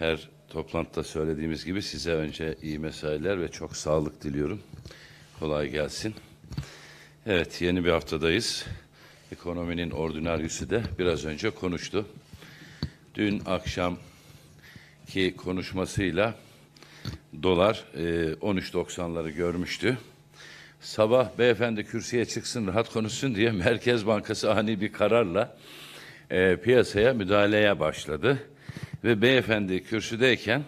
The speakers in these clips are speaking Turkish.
her toplantıda söylediğimiz gibi size önce iyi mesailer ve çok sağlık diliyorum. Kolay gelsin. Evet yeni bir haftadayız. Ekonominin ordinaryüsü de biraz önce konuştu. Dün akşamki konuşmasıyla dolar e, 13.90'ları görmüştü. Sabah beyefendi kürsüye çıksın rahat konuşsun diye Merkez Bankası ani bir kararla e, piyasaya müdahaleye başladı ve beyefendi kürsüdeyken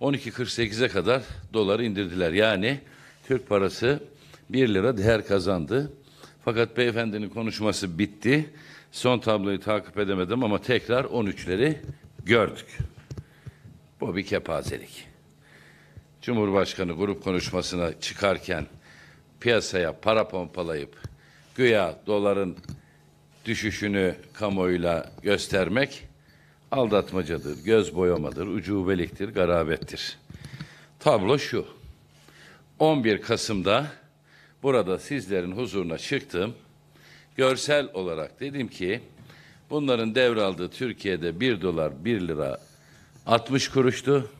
12.48'e kadar doları indirdiler. Yani Türk parası 1 lira değer kazandı. Fakat beyefendinin konuşması bitti. Son tabloyu takip edemedim ama tekrar 13'leri gördük. Bu bir kepazelik. Cumhurbaşkanı grup konuşmasına çıkarken piyasaya para pompalayıp güya doların düşüşünü kamuoyuyla göstermek aldatmacadır, göz boyamadır, ucubeliktir, garabettir. Tablo şu. 11 Kasım'da burada sizlerin huzuruna çıktım. Görsel olarak dedim ki bunların devraldığı Türkiye'de 1 dolar 1 lira 60 kuruştu.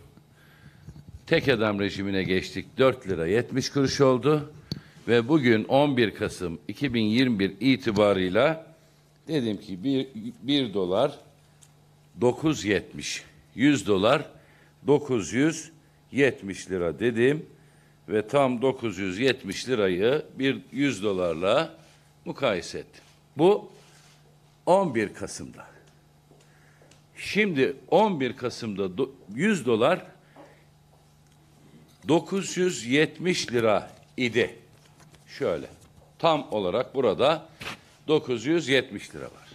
Tek adam rejimine geçtik 4 lira 70 kuruş oldu. Ve bugün 11 Kasım 2021 itibarıyla dedim ki 1, 1 dolar 970. 100 dolar 970 lira dedim ve tam 970 lirayı bir 100 dolarla mukayese ettim. Bu 11 Kasım'da. Şimdi 11 Kasım'da 100 dolar 970 lira idi. Şöyle. Tam olarak burada 970 lira var.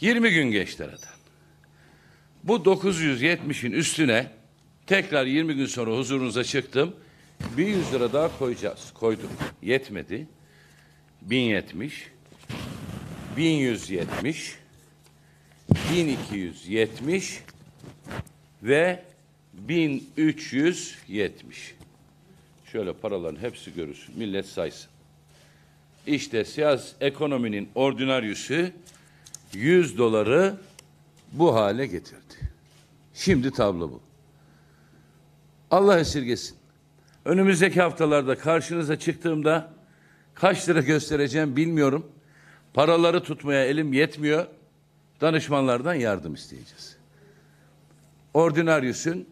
20 gün geçti aradan. Bu 970'in üstüne tekrar 20 gün sonra huzurunuza çıktım. 100 lira daha koyacağız. Koydum. Yetmedi. 1070 1170 1270 ve 1370. Şöyle paraların hepsi görürsün. Millet saysın. İşte siyas ekonominin ordinaryüsü 100 doları bu hale getirdi. Şimdi tablo bu. Allah esirgesin. Önümüzdeki haftalarda karşınıza çıktığımda kaç lira göstereceğim bilmiyorum. Paraları tutmaya elim yetmiyor. Danışmanlardan yardım isteyeceğiz. Ordinaryüsün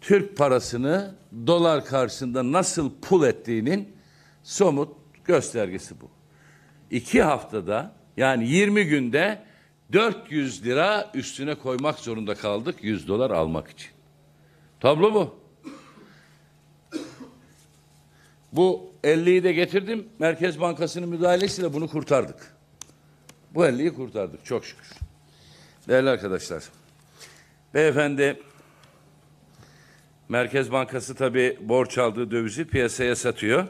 Türk parasını dolar karşısında nasıl pul ettiğinin somut göstergesi bu. İki haftada yani 20 günde 400 lira üstüne koymak zorunda kaldık 100 dolar almak için. Tablo bu. Bu 50'yi de getirdim. Merkez Bankası'nın müdahalesiyle bunu kurtardık. Bu 50'yi kurtardık çok şükür. Değerli arkadaşlar. Beyefendi Merkez Bankası tabii borç aldığı dövizi piyasaya satıyor.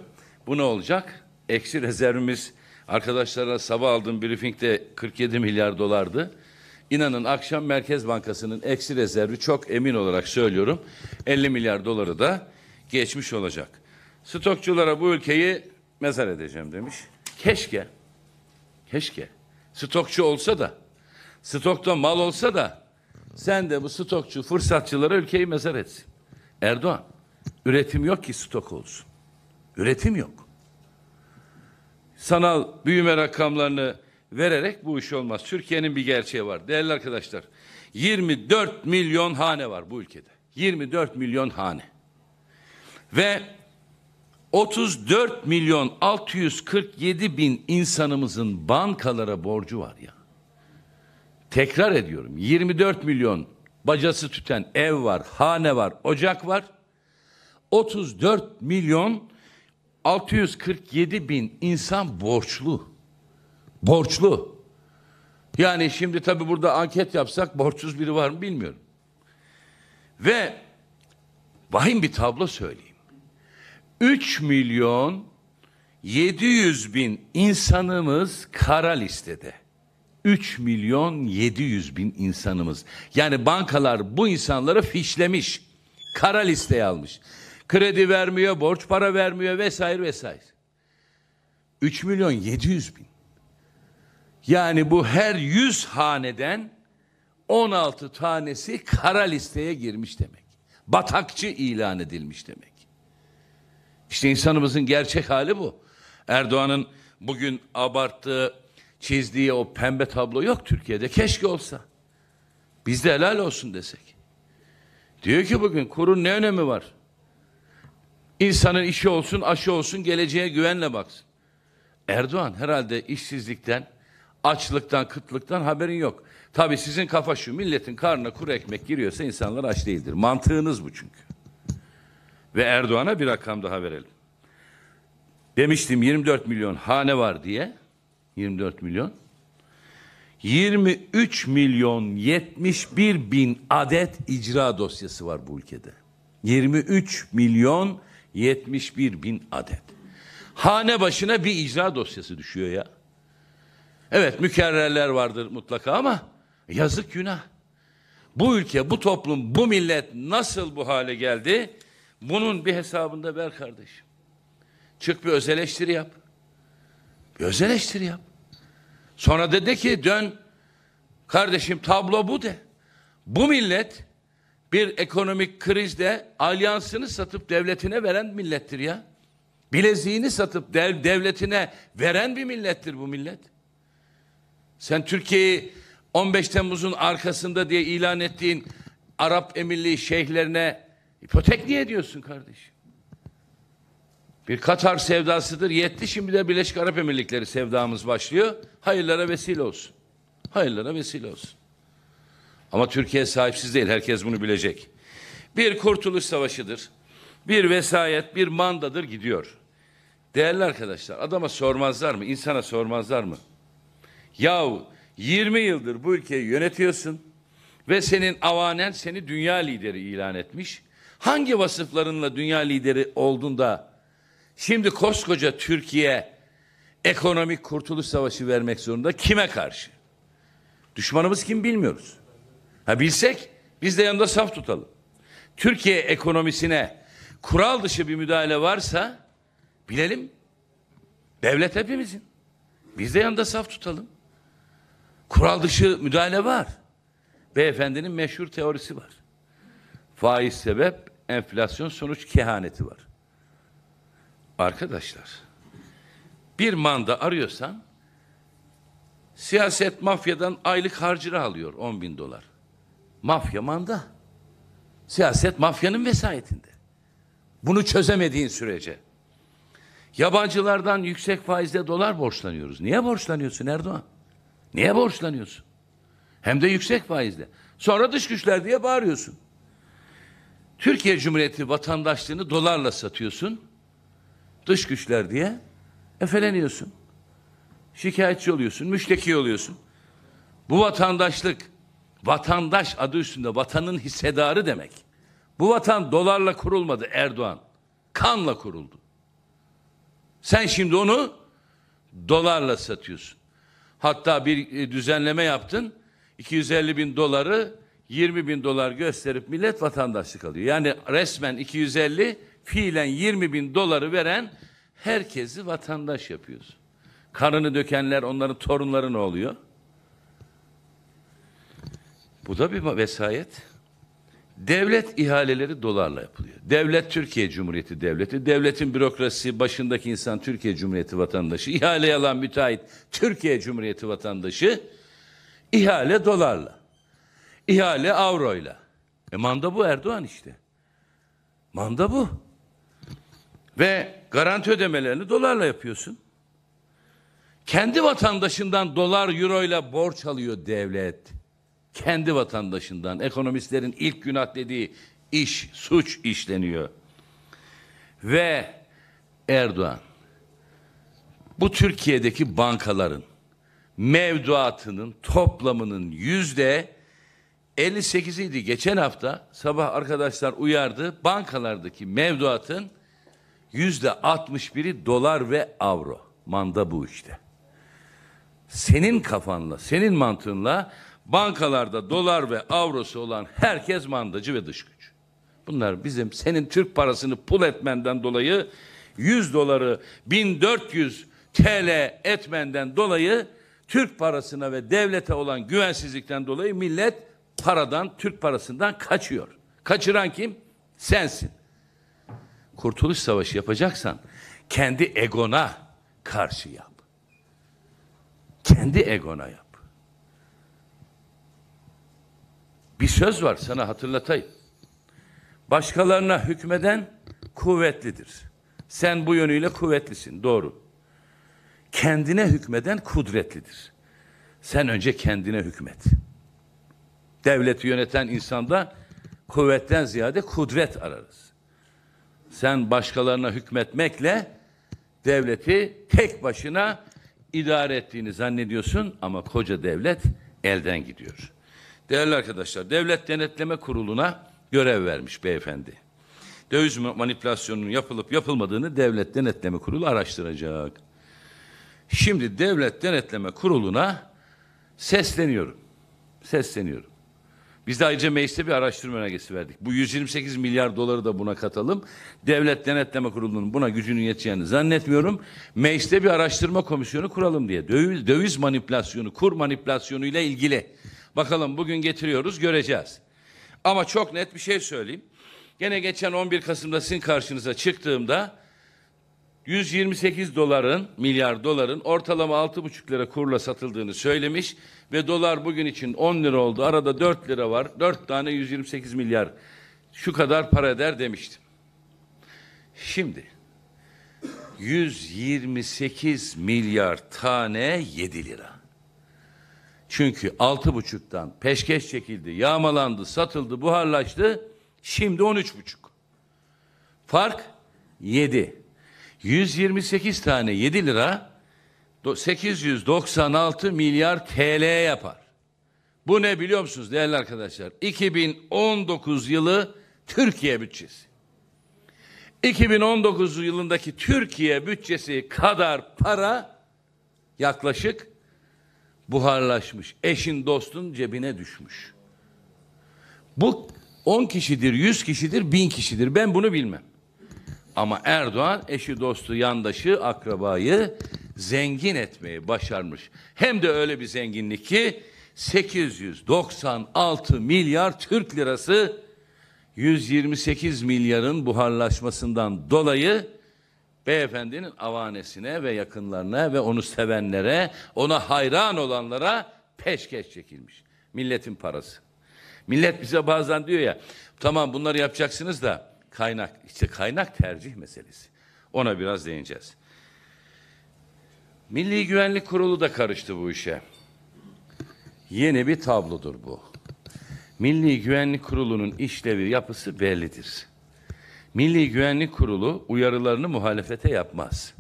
Bu ne olacak? Eksi rezervimiz Arkadaşlara sabah aldığım briefingde 47 milyar dolardı. İnanın akşam Merkez Bankası'nın eksi rezervi çok emin olarak söylüyorum 50 milyar doları da geçmiş olacak. Stokçulara bu ülkeyi mezar edeceğim demiş. Keşke, keşke stokçu olsa da, stokta mal olsa da sen de bu stokçu fırsatçılara ülkeyi mezar etsin. Erdoğan, üretim yok ki stok olsun. Üretim yok sanal büyüme rakamlarını vererek bu iş olmaz. Türkiye'nin bir gerçeği var. Değerli arkadaşlar, 24 milyon hane var bu ülkede. 24 milyon hane. Ve 34 milyon 647 bin insanımızın bankalara borcu var ya. Tekrar ediyorum 24 milyon bacası tüten ev var, hane var, ocak var. 34 milyon 647 bin insan borçlu. Borçlu. Yani şimdi tabii burada anket yapsak borçsuz biri var mı bilmiyorum. Ve vahim bir tablo söyleyeyim. 3 milyon 700 bin insanımız kara listede. 3 milyon 700 bin insanımız. Yani bankalar bu insanları fişlemiş. Kara listeye almış. Kredi vermiyor, borç para vermiyor vesaire vesaire. 3 milyon 700 bin. Yani bu her 100 haneden 16 tanesi kara listeye girmiş demek. Batakçı ilan edilmiş demek. İşte insanımızın gerçek hali bu. Erdoğan'ın bugün abarttığı, çizdiği o pembe tablo yok Türkiye'de. Keşke olsa. Biz de helal olsun desek. Diyor ki bugün kurun ne önemi var? İnsanın işi olsun, aşı olsun, geleceğe güvenle baksın. Erdoğan herhalde işsizlikten, açlıktan, kıtlıktan haberin yok. Tabii sizin kafa şu, milletin karnına kuru ekmek giriyorsa insanlar aç değildir. Mantığınız bu çünkü. Ve Erdoğan'a bir rakam daha verelim. Demiştim 24 milyon hane var diye. 24 milyon. 23 milyon 71 bin adet icra dosyası var bu ülkede. 23 milyon 71 bin adet. Hane başına bir icra dosyası düşüyor ya. Evet mükerrerler vardır mutlaka ama yazık günah. Bu ülke, bu toplum, bu millet nasıl bu hale geldi? Bunun bir hesabında ver kardeşim. Çık bir öz eleştiri yap. Bir öz eleştiri yap. Sonra dedi ki dön kardeşim tablo bu de. Bu millet bir ekonomik krizde alyansını satıp devletine veren millettir ya. Bileziğini satıp dev, devletine veren bir millettir bu millet. Sen Türkiye'yi 15 Temmuz'un arkasında diye ilan ettiğin Arap Emirliği şeyhlerine ipotek niye diyorsun kardeşim? Bir Katar sevdasıdır. Yetti şimdi de Birleşik Arap Emirlikleri sevdamız başlıyor. Hayırlara vesile olsun. Hayırlara vesile olsun. Ama Türkiye sahipsiz değil. Herkes bunu bilecek. Bir kurtuluş savaşıdır. Bir vesayet, bir mandadır gidiyor. Değerli arkadaşlar, adama sormazlar mı? Insana sormazlar mı? Yahu 20 yıldır bu ülkeyi yönetiyorsun ve senin avanen seni dünya lideri ilan etmiş. Hangi vasıflarınla dünya lideri olduğunda şimdi koskoca Türkiye ekonomik kurtuluş savaşı vermek zorunda kime karşı? Düşmanımız kim bilmiyoruz. Ha bilsek biz de yanında saf tutalım. Türkiye ekonomisine kural dışı bir müdahale varsa bilelim. Devlet hepimizin. Biz de yanında saf tutalım. Kural dışı müdahale var. Beyefendinin meşhur teorisi var. Faiz sebep, enflasyon sonuç kehaneti var. Arkadaşlar, bir manda arıyorsan siyaset mafyadan aylık harcını alıyor 10 bin dolar. Mafya manda. Siyaset mafyanın vesayetinde. Bunu çözemediğin sürece. Yabancılardan yüksek faizle dolar borçlanıyoruz. Niye borçlanıyorsun Erdoğan? Niye borçlanıyorsun? Hem de yüksek faizle. Sonra dış güçler diye bağırıyorsun. Türkiye Cumhuriyeti vatandaşlığını dolarla satıyorsun. Dış güçler diye efeleniyorsun. Şikayetçi oluyorsun, müşteki oluyorsun. Bu vatandaşlık Vatandaş adı üstünde vatanın hissedarı demek. Bu vatan dolarla kurulmadı Erdoğan. Kanla kuruldu. Sen şimdi onu dolarla satıyorsun. Hatta bir e, düzenleme yaptın. 250 bin doları 20 bin dolar gösterip millet vatandaşlık alıyor. Yani resmen 250 fiilen 20 bin doları veren herkesi vatandaş yapıyoruz. Karını dökenler onların torunları ne oluyor? Bu da bir vesayet. Devlet ihaleleri dolarla yapılıyor. Devlet Türkiye Cumhuriyeti Devleti, devletin bürokrasisi başındaki insan Türkiye Cumhuriyeti vatandaşı, ihale alan müteahhit Türkiye Cumhuriyeti vatandaşı, ihale dolarla, ihale avroyla. E manda bu Erdoğan işte. Manda bu. Ve garanti ödemelerini dolarla yapıyorsun. Kendi vatandaşından dolar, euroyla borç alıyor devlet kendi vatandaşından ekonomistlerin ilk günah dediği iş, suç işleniyor. Ve Erdoğan bu Türkiye'deki bankaların mevduatının toplamının yüzde 58 idi geçen hafta sabah arkadaşlar uyardı bankalardaki mevduatın yüzde 61'i dolar ve avro manda bu işte senin kafanla senin mantığınla Bankalarda dolar ve avrosu olan herkes mandacı ve dış güç. Bunlar bizim senin Türk parasını pul etmenden dolayı 100 doları 1400 TL etmenden dolayı Türk parasına ve devlete olan güvensizlikten dolayı millet paradan, Türk parasından kaçıyor. Kaçıran kim? Sensin. Kurtuluş Savaşı yapacaksan kendi egona karşı yap. Kendi egona yap. Bir söz var sana hatırlatayım. Başkalarına hükmeden kuvvetlidir. Sen bu yönüyle kuvvetlisin, doğru. Kendine hükmeden kudretlidir. Sen önce kendine hükmet. Devleti yöneten insanda kuvvetten ziyade kudret ararız. Sen başkalarına hükmetmekle devleti tek başına idare ettiğini zannediyorsun ama koca devlet elden gidiyor. Değerli arkadaşlar, Devlet Denetleme Kurulu'na görev vermiş beyefendi. Döviz manipülasyonunun yapılıp yapılmadığını Devlet Denetleme Kurulu araştıracak. Şimdi Devlet Denetleme Kurulu'na sesleniyorum. Sesleniyorum. Biz de ayrıca mecliste bir araştırma önergesi verdik. Bu 128 milyar doları da buna katalım. Devlet Denetleme Kurulu'nun buna gücünün yeteceğini zannetmiyorum. Mecliste bir araştırma komisyonu kuralım diye. Döviz, döviz manipülasyonu, kur manipülasyonu ile ilgili Bakalım bugün getiriyoruz göreceğiz. Ama çok net bir şey söyleyeyim. Gene geçen 11 Kasım'da sizin karşınıza çıktığımda 128 doların, milyar doların ortalama 6,5 lira kurla satıldığını söylemiş ve dolar bugün için 10 lira oldu. Arada 4 lira var. 4 tane 128 milyar şu kadar para eder demiştim. Şimdi 128 milyar tane 7 lira. Çünkü altı buçuktan peşkeş çekildi, yağmalandı, satıldı, buharlaştı. Şimdi on üç buçuk. Fark yedi. 128 tane yedi lira 896 milyar TL yapar. Bu ne biliyor musunuz değerli arkadaşlar? 2019 yılı Türkiye bütçesi. 2019 yılındaki Türkiye bütçesi kadar para yaklaşık buharlaşmış. Eşin dostun cebine düşmüş. Bu 10 kişidir, 100 kişidir, 1000 kişidir. Ben bunu bilmem. Ama Erdoğan eşi, dostu, yandaşı, akrabayı zengin etmeyi başarmış. Hem de öyle bir zenginlik ki 896 milyar Türk lirası 128 milyarın buharlaşmasından dolayı beyefendinin avanesine ve yakınlarına ve onu sevenlere, ona hayran olanlara peşkeş çekilmiş. Milletin parası. Millet bize bazen diyor ya, tamam bunları yapacaksınız da kaynak. işte kaynak tercih meselesi. Ona biraz değineceğiz. Milli Güvenlik Kurulu da karıştı bu işe. Yeni bir tablodur bu. Milli Güvenlik Kurulu'nun işlevi yapısı bellidir. Milli Güvenlik Kurulu uyarılarını muhalefete yapmaz.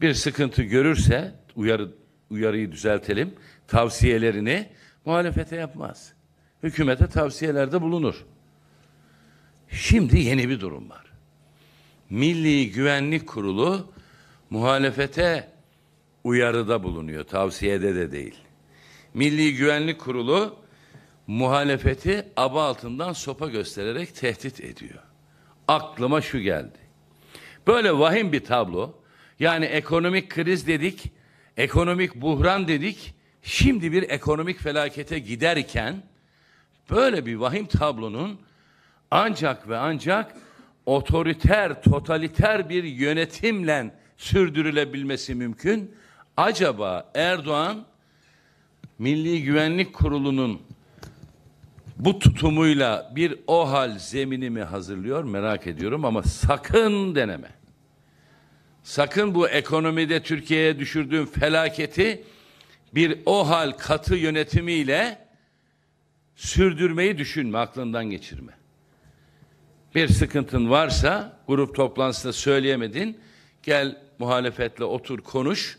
Bir sıkıntı görürse uyarı uyarıyı düzeltelim. Tavsiyelerini muhalefete yapmaz. Hükümete tavsiyelerde bulunur. Şimdi yeni bir durum var. Milli Güvenlik Kurulu muhalefete uyarıda bulunuyor, tavsiyede de değil. Milli Güvenlik Kurulu muhalefeti aba altından sopa göstererek tehdit ediyor aklıma şu geldi. Böyle vahim bir tablo. Yani ekonomik kriz dedik, ekonomik buhran dedik. Şimdi bir ekonomik felakete giderken böyle bir vahim tablonun ancak ve ancak otoriter, totaliter bir yönetimle sürdürülebilmesi mümkün. Acaba Erdoğan Milli Güvenlik Kurulu'nun bu tutumuyla bir ohal zeminimi hazırlıyor merak ediyorum ama sakın deneme. Sakın bu ekonomide Türkiye'ye düşürdüğün felaketi bir ohal katı yönetimiyle sürdürmeyi düşünme, aklından geçirme. Bir sıkıntın varsa grup toplantısında söyleyemedin. Gel muhalefetle otur konuş.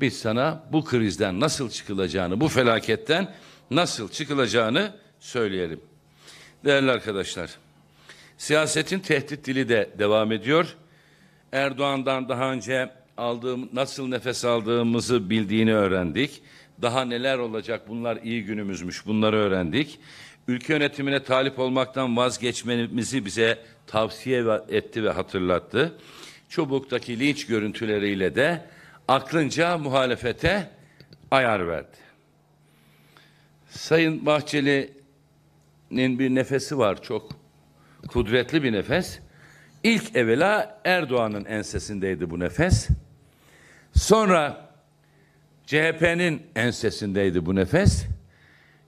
Biz sana bu krizden nasıl çıkılacağını, bu felaketten nasıl çıkılacağını söyleyelim. Değerli arkadaşlar, siyasetin tehdit dili de devam ediyor. Erdoğan'dan daha önce aldığım, nasıl nefes aldığımızı bildiğini öğrendik. Daha neler olacak bunlar iyi günümüzmüş bunları öğrendik. Ülke yönetimine talip olmaktan vazgeçmemizi bize tavsiye etti ve hatırlattı. Çubuk'taki linç görüntüleriyle de aklınca muhalefete ayar verdi. Sayın Bahçeli'nin bir nefesi var çok kudretli bir nefes. İlk evvela Erdoğan'ın ensesindeydi bu nefes. Sonra CHP'nin ensesindeydi bu nefes.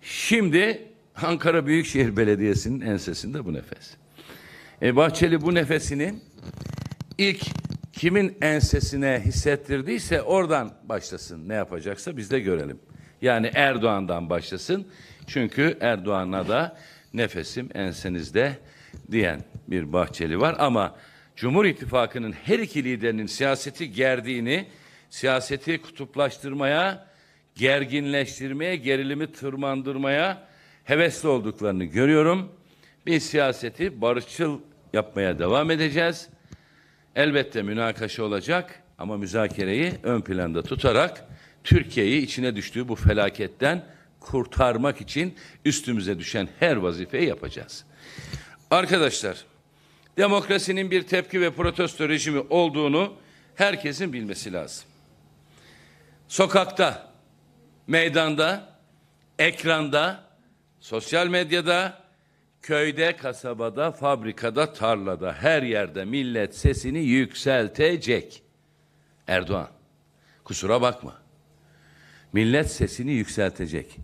Şimdi Ankara Büyükşehir Belediyesi'nin ensesinde bu nefes. E Bahçeli bu nefesinin ilk kimin ensesine hissettirdiyse oradan başlasın ne yapacaksa biz de görelim. Yani Erdoğan'dan başlasın. Çünkü Erdoğan'a da nefesim ensenizde diyen bir Bahçeli var ama Cumhur İttifakı'nın her iki liderinin siyaseti gerdiğini, siyaseti kutuplaştırmaya, gerginleştirmeye, gerilimi tırmandırmaya hevesli olduklarını görüyorum. Biz siyaseti barışçıl yapmaya devam edeceğiz. Elbette münakaşa olacak ama müzakereyi ön planda tutarak Türkiye'yi içine düştüğü bu felaketten kurtarmak için üstümüze düşen her vazifeyi yapacağız. Arkadaşlar, demokrasinin bir tepki ve protesto rejimi olduğunu herkesin bilmesi lazım. Sokakta, meydanda, ekranda, sosyal medyada, köyde, kasabada, fabrikada, tarlada, her yerde millet sesini yükseltecek. Erdoğan, kusura bakma. Millet sesini yükseltecek.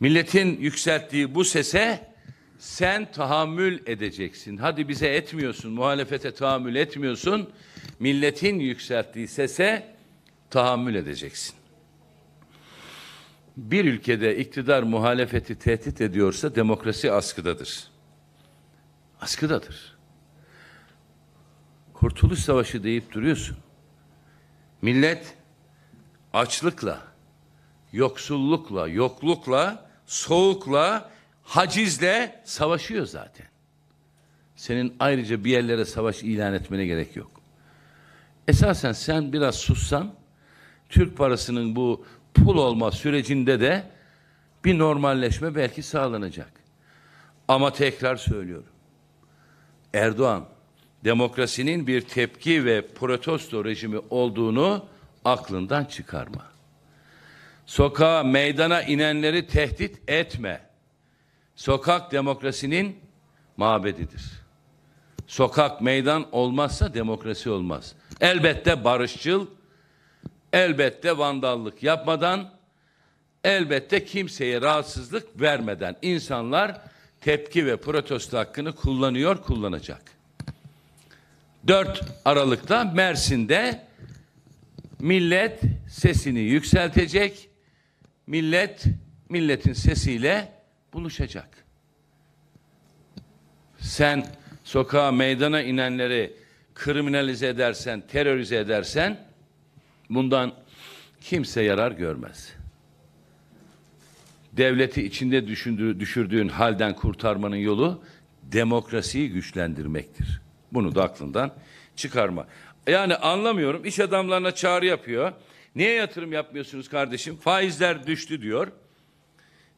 Milletin yükselttiği bu sese sen tahammül edeceksin. Hadi bize etmiyorsun, muhalefete tahammül etmiyorsun. Milletin yükselttiği sese tahammül edeceksin. Bir ülkede iktidar muhalefeti tehdit ediyorsa demokrasi askıdadır. Askıdadır. Kurtuluş Savaşı deyip duruyorsun. Millet açlıkla, yoksullukla, yoklukla, soğukla, hacizle savaşıyor zaten. Senin ayrıca bir yerlere savaş ilan etmene gerek yok. Esasen sen biraz sussan, Türk parasının bu pul olma sürecinde de bir normalleşme belki sağlanacak. Ama tekrar söylüyorum. Erdoğan demokrasinin bir tepki ve protesto rejimi olduğunu aklından çıkarma sokağa, meydana inenleri tehdit etme. Sokak demokrasinin mabedidir. Sokak, meydan olmazsa demokrasi olmaz. Elbette barışçıl, elbette vandallık yapmadan, elbette kimseye rahatsızlık vermeden insanlar tepki ve protesto hakkını kullanıyor, kullanacak. 4 Aralık'ta Mersin'de millet sesini yükseltecek millet milletin sesiyle buluşacak. Sen sokağa meydana inenleri kriminalize edersen, terörize edersen bundan kimse yarar görmez. Devleti içinde düşürdüğün halden kurtarmanın yolu demokrasiyi güçlendirmektir. Bunu da aklından çıkarma. Yani anlamıyorum. İş adamlarına çağrı yapıyor. Niye yatırım yapmıyorsunuz kardeşim? Faizler düştü diyor.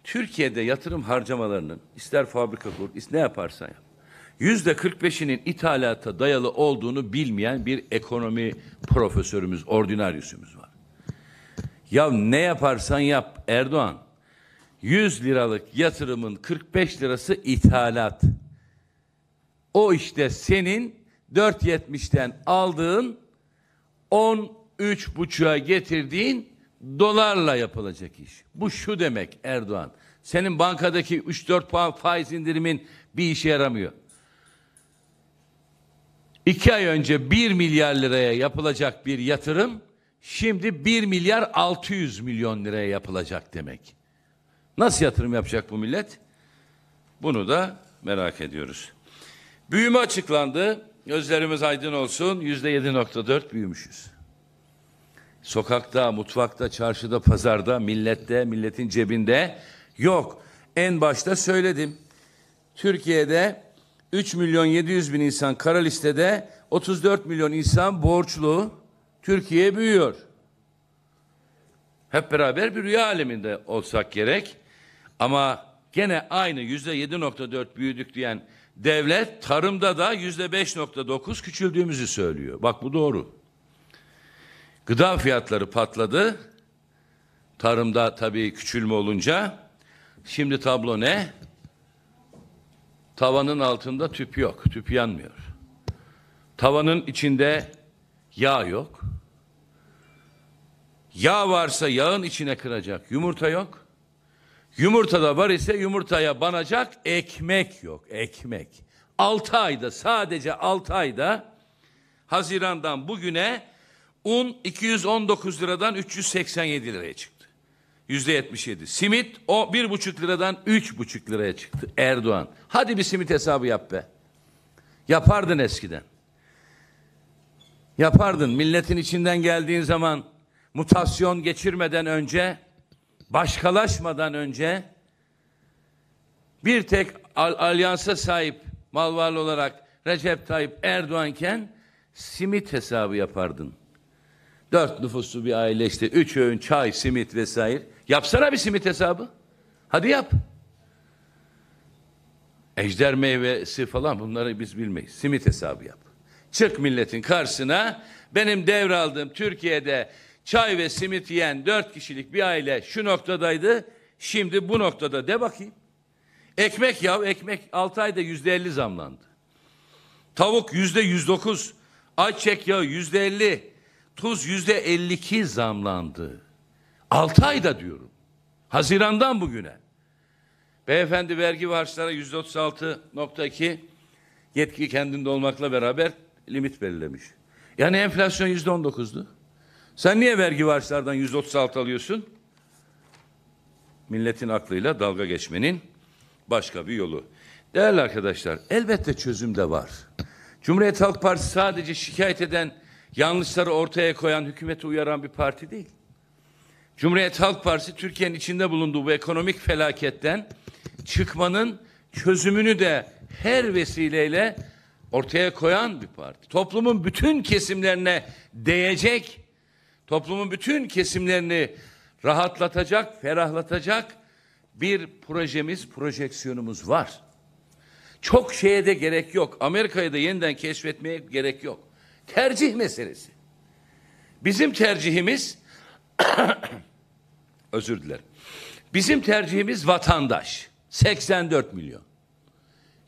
Türkiye'de yatırım harcamalarının ister fabrika kur, ne yaparsan yap. Yüzde 45'inin ithalata dayalı olduğunu bilmeyen bir ekonomi profesörümüz, ordinaryüsümüz var. Ya ne yaparsan yap Erdoğan. 100 liralık yatırımın 45 lirası ithalat. O işte senin 4.70'ten aldığın 10 üç buçuğa getirdiğin dolarla yapılacak iş. Bu şu demek Erdoğan. Senin bankadaki 3-4 puan faiz indirimin bir işe yaramıyor. İki ay önce 1 milyar liraya yapılacak bir yatırım şimdi 1 milyar 600 milyon liraya yapılacak demek. Nasıl yatırım yapacak bu millet? Bunu da merak ediyoruz. Büyüme açıklandı. Gözlerimiz aydın olsun. Yüzde yedi nokta dört büyümüşüz. Sokakta, mutfakta, çarşıda, pazarda, millette, milletin cebinde yok. En başta söyledim. Türkiye'de 3 milyon 700 bin insan kara listede, 34 milyon insan borçlu. Türkiye büyüyor. Hep beraber bir rüya aleminde olsak gerek. Ama gene aynı yüzde 7.4 büyüdük diyen devlet tarımda da yüzde 5.9 küçüldüğümüzü söylüyor. Bak bu doğru. Gıda fiyatları patladı. Tarımda tabii küçülme olunca. Şimdi tablo ne? Tavanın altında tüp yok. Tüp yanmıyor. Tavanın içinde yağ yok. Yağ varsa yağın içine kıracak yumurta yok. Yumurta da var ise yumurtaya banacak ekmek yok. Ekmek. 6 ayda sadece 6 ayda Haziran'dan bugüne Un 219 liradan 387 liraya çıktı. Yüzde 77. Simit o bir buçuk liradan üç buçuk liraya çıktı Erdoğan. Hadi bir simit hesabı yap be. Yapardın eskiden. Yapardın. Milletin içinden geldiğin zaman mutasyon geçirmeden önce, başkalaşmadan önce bir tek al alyansa sahip mal varlı olarak Recep Tayyip Erdoğanken simit hesabı yapardın. Dört nüfuslu bir aile işte. Üç öğün çay, simit vesaire. Yapsana bir simit hesabı. Hadi yap. Ejder meyvesi falan bunları biz bilmeyiz. Simit hesabı yap. Çık milletin karşısına. Benim devraldığım Türkiye'de çay ve simit yiyen dört kişilik bir aile şu noktadaydı. Şimdi bu noktada de bakayım. Ekmek yav ekmek altı ayda yüzde elli zamlandı. Tavuk yüzde yüz dokuz. Ayçek yağı yüzde elli. Tuz yüzde 52 zamlandı. 6 ayda diyorum. Hazirandan bugüne. Beyefendi vergi harçlara yüzde 36.2 yetki kendinde olmakla beraber limit belirlemiş. Yani enflasyon yüzde 19'du. Sen niye vergi varışlardan yüzde 36 alıyorsun? Milletin aklıyla dalga geçmenin başka bir yolu. Değerli arkadaşlar elbette çözüm de var. Cumhuriyet Halk Partisi sadece şikayet eden yanlışları ortaya koyan, hükümeti uyaran bir parti değil. Cumhuriyet Halk Partisi Türkiye'nin içinde bulunduğu bu ekonomik felaketten çıkmanın çözümünü de her vesileyle ortaya koyan bir parti. Toplumun bütün kesimlerine değecek, toplumun bütün kesimlerini rahatlatacak, ferahlatacak bir projemiz, projeksiyonumuz var. Çok şeye de gerek yok. Amerika'yı da yeniden keşfetmeye gerek yok. Tercih meselesi. Bizim tercihimiz özür dilerim. Bizim tercihimiz vatandaş. 84 milyon.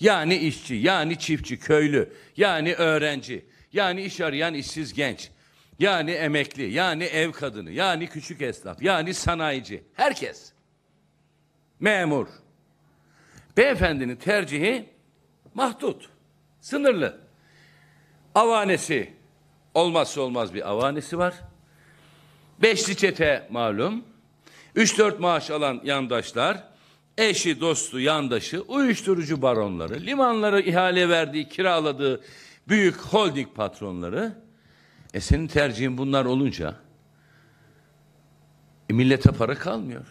Yani işçi, yani çiftçi, köylü, yani öğrenci, yani iş arayan işsiz genç, yani emekli, yani ev kadını, yani küçük esnaf, yani sanayici. Herkes. Memur. Beyefendinin tercihi mahdut, sınırlı avanesi olmazsa olmaz bir avanesi var. Beşli çete malum. Üç dört maaş alan yandaşlar, eşi, dostu, yandaşı, uyuşturucu baronları, limanlara ihale verdiği, kiraladığı büyük holding patronları. E senin tercihin bunlar olunca e millete para kalmıyor.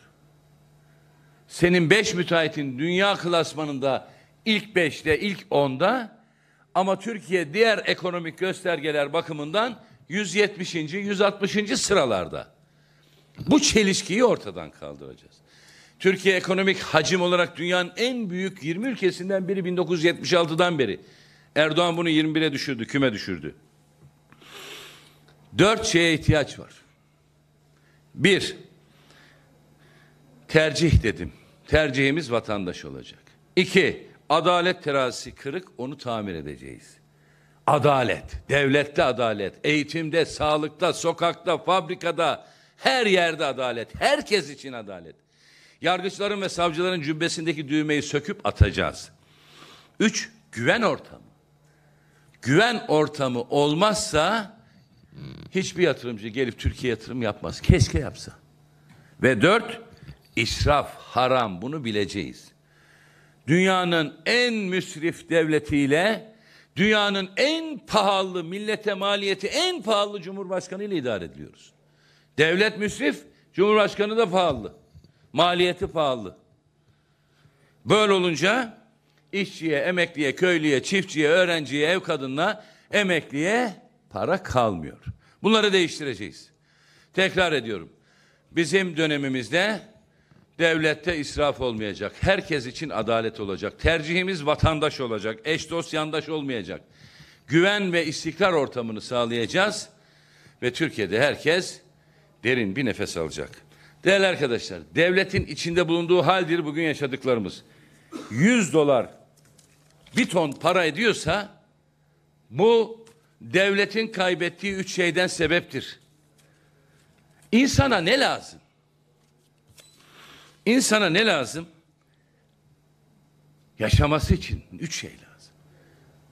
Senin beş müteahhitin dünya klasmanında ilk beşte, ilk onda ama Türkiye diğer ekonomik göstergeler bakımından 170. 160. sıralarda. Bu çelişkiyi ortadan kaldıracağız. Türkiye ekonomik hacim olarak dünyanın en büyük 20 ülkesinden biri 1976'dan beri. Erdoğan bunu 21'e düşürdü, küme düşürdü. Dört şeye ihtiyaç var. Bir, tercih dedim. Tercihimiz vatandaş olacak. İki, Adalet terazisi kırık onu tamir edeceğiz. Adalet, devlette adalet, eğitimde, sağlıkta, sokakta, fabrikada, her yerde adalet, herkes için adalet. Yargıçların ve savcıların cübbesindeki düğmeyi söküp atacağız. Üç, güven ortamı. Güven ortamı olmazsa hiçbir yatırımcı gelip Türkiye yatırım yapmaz. Keşke yapsa. Ve dört, israf, haram bunu bileceğiz dünyanın en müsrif devletiyle dünyanın en pahalı millete maliyeti en pahalı cumhurbaşkanı ile idare ediliyoruz. Devlet müsrif, cumhurbaşkanı da pahalı. Maliyeti pahalı. Böyle olunca işçiye, emekliye, köylüye, çiftçiye, öğrenciye, ev kadınına, emekliye para kalmıyor. Bunları değiştireceğiz. Tekrar ediyorum. Bizim dönemimizde Devlette israf olmayacak. Herkes için adalet olacak. Tercihimiz vatandaş olacak. Eş dost yandaş olmayacak. Güven ve istikrar ortamını sağlayacağız ve Türkiye'de herkes derin bir nefes alacak. Değerli arkadaşlar, devletin içinde bulunduğu haldir bugün yaşadıklarımız. 100 dolar bir ton para ediyorsa bu devletin kaybettiği üç şeyden sebeptir. İnsana ne lazım? İnsana ne lazım? Yaşaması için üç şey lazım.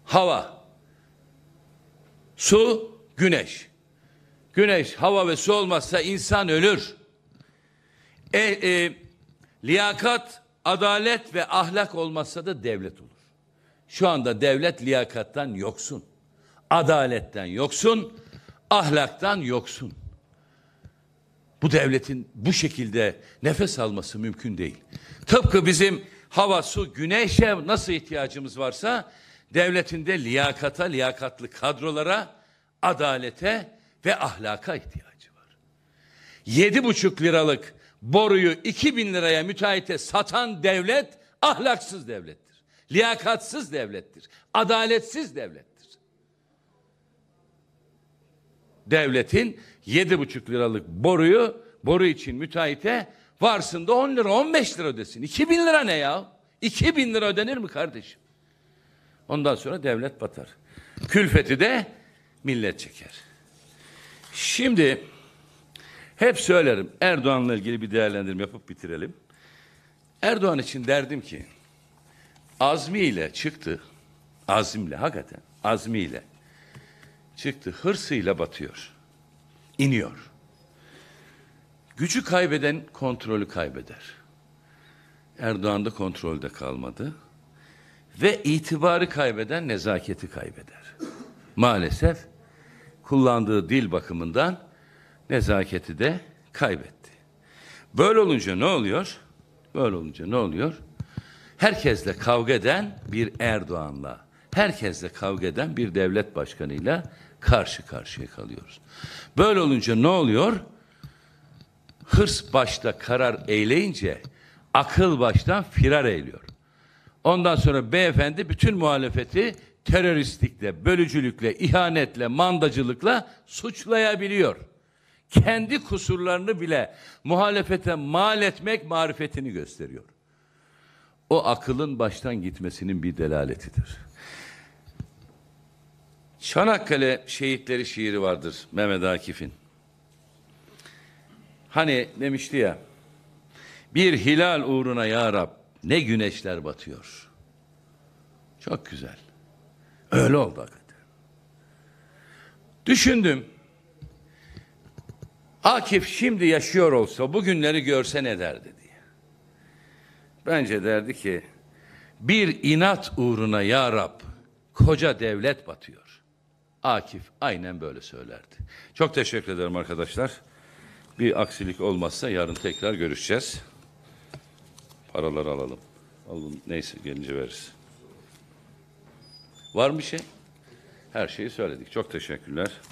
Hava, su, güneş. Güneş, hava ve su olmazsa insan ölür. E, e, liyakat, adalet ve ahlak olmazsa da devlet olur. Şu anda devlet liyakattan yoksun. Adaletten yoksun, ahlaktan yoksun bu devletin bu şekilde nefes alması mümkün değil. Tıpkı bizim hava, su, güneşe nasıl ihtiyacımız varsa devletinde liyakata, liyakatlı kadrolara, adalete ve ahlaka ihtiyacı var. Yedi buçuk liralık boruyu iki bin liraya müteahhite satan devlet ahlaksız devlettir. Liyakatsız devlettir. Adaletsiz devlettir. Devletin Yedi buçuk liralık boruyu boru için müteahhite varsın da 10 lira 15 lira ödesin. 2000 lira ne ya? 2000 lira ödenir mi kardeşim? Ondan sonra devlet batar. Külfeti de millet çeker. Şimdi hep söylerim Erdoğan'la ilgili bir değerlendirme yapıp bitirelim. Erdoğan için derdim ki azmiyle çıktı. Azimle hakikaten azmiyle çıktı. Hırsıyla batıyor iniyor. Gücü kaybeden kontrolü kaybeder. Erdoğan da kontrolde kalmadı. Ve itibarı kaybeden nezaketi kaybeder. Maalesef kullandığı dil bakımından nezaketi de kaybetti. Böyle olunca ne oluyor? Böyle olunca ne oluyor? Herkesle kavga eden bir Erdoğan'la, herkesle kavga eden bir devlet başkanıyla karşı karşıya kalıyoruz. Böyle olunca ne oluyor? Hırs başta karar eyleyince akıl baştan firar eyliyor. Ondan sonra beyefendi bütün muhalefeti teröristlikle, bölücülükle, ihanetle, mandacılıkla suçlayabiliyor. Kendi kusurlarını bile muhalefete mal etmek marifetini gösteriyor. O akılın baştan gitmesinin bir delaletidir. Çanakkale şehitleri şiiri vardır Mehmet Akif'in. Hani demişti ya, bir hilal uğruna ya Rab ne güneşler batıyor. Çok güzel. Öyle oldu hakikaten. Düşündüm. Akif şimdi yaşıyor olsa bugünleri görse ne derdi diye. Bence derdi ki bir inat uğruna ya Rab koca devlet batıyor. Akif aynen böyle söylerdi. Çok teşekkür ederim arkadaşlar. Bir aksilik olmazsa yarın tekrar görüşeceğiz. Paraları alalım. Alın neyse gelince veririz. Var mı şey? Her şeyi söyledik. Çok teşekkürler.